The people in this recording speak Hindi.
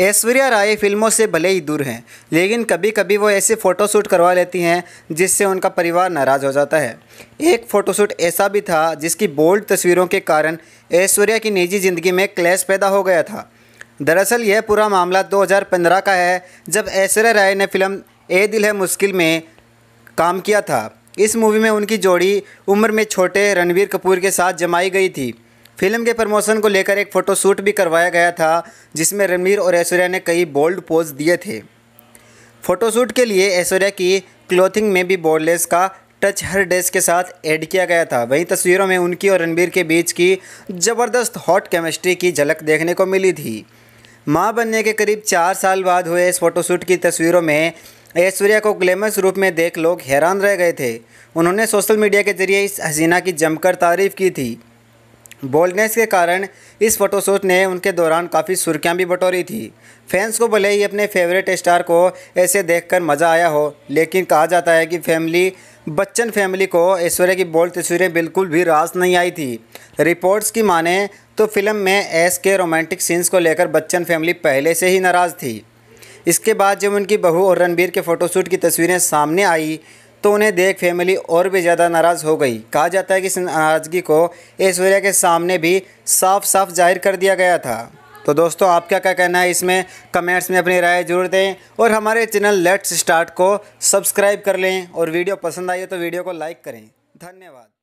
ऐश्वर्या राय फिल्मों से भले ही दूर हैं लेकिन कभी कभी वो ऐसे फ़ोटोशूट करवा लेती हैं जिससे उनका परिवार नाराज़ हो जाता है एक फ़ोटोशूट ऐसा भी था जिसकी बोल्ड तस्वीरों के कारण ऐश्वर्या की निजी ज़िंदगी में क्लैश पैदा हो गया था दरअसल यह पूरा मामला 2015 का है जब ऐश्वर्या राय ने फिल्म ए दिल है मुश्किल में काम किया था इस मूवी में उनकी जोड़ी उम्र में छोटे रणवीर कपूर के साथ जमाई गई थी फिल्म के प्रमोशन को लेकर एक फ़ोटोशूट भी करवाया गया था जिसमें रणवीर और ऐश्वर्या ने कई बोल्ड पोज दिए थे फ़ोटोशूट के लिए ऐश्वर्या की क्लोथिंग में भी बोर्डलेस का टच हर ड्रेस के साथ ऐड किया गया था वहीं तस्वीरों में उनकी और रणबीर के बीच की ज़बरदस्त हॉट केमिस्ट्री की झलक देखने को मिली थी माँ बनने के करीब चार साल बाद हुए इस फोटोशूट की तस्वीरों में ऐश्वर्या को ग्लैमरस रूप में देख लोग हैरान रह गए थे उन्होंने सोशल मीडिया के जरिए इस हसीना की जमकर तारीफ की थी बोल्डनेस के कारण इस फोटोशूट ने उनके दौरान काफ़ी सुर्खियां भी बटोरी थी फैंस को भले ही अपने फेवरेट स्टार को ऐसे देखकर मज़ा आया हो लेकिन कहा जाता है कि फैमिली बच्चन फैमिली को ऐश्वर्या की बोल्ड तस्वीरें बिल्कुल भी रास नहीं आई थी रिपोर्ट्स की माने तो फिल्म में एस के रोमांटिक सीन्स को लेकर बच्चन फैमिली पहले से ही नाराज़ थी इसके बाद जब उनकी बहू और रणबीर के फ़ोटोशूट की तस्वीरें सामने आई तो उन्हें देख फैमिली और भी ज़्यादा नाराज़ हो गई कहा जाता है कि इस नाराज़गी को ऐश्वर्या के सामने भी साफ साफ जाहिर कर दिया गया था तो दोस्तों आपका क्या कहना है इसमें कमेंट्स में अपनी राय जरूर दें और हमारे चैनल लेट्स स्टार्ट को सब्सक्राइब कर लें और वीडियो पसंद आई तो वीडियो को लाइक करें धन्यवाद